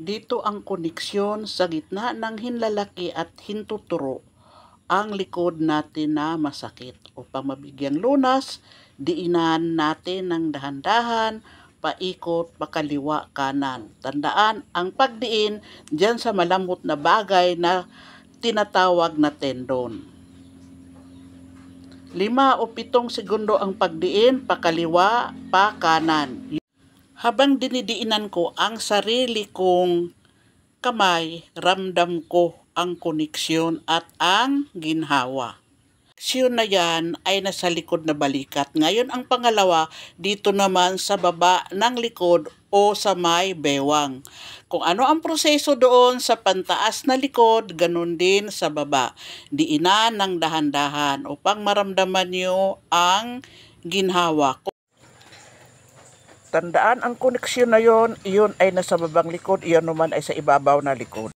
Dito ang koneksyon sa gitna ng hinlalaki at hintuturo ang likod natin na masakit. o mabigyang lunas, diinan natin ng dahan-dahan, paikot, pakaliwa, kanan. Tandaan ang pagdiin dyan sa malamot na bagay na tinatawag na tendon. Lima o pitong segundo ang pagdiin, pakaliwa, pa kanan. Habang dinidiinan ko ang sarili kong kamay, ramdam ko ang koneksyon at ang ginhawa. Siyon na yan ay nasa likod na balikat. Ngayon ang pangalawa dito naman sa baba ng likod o sa may bewang. Kung ano ang proseso doon sa pantaas na likod, ganun din sa baba. Diinan ng dahan-dahan upang maramdaman nyo ang ginhawa. Tandaan ang koneksyon na yon, iyon ay nasa babang likod, iyon naman ay sa ibabaw na likod.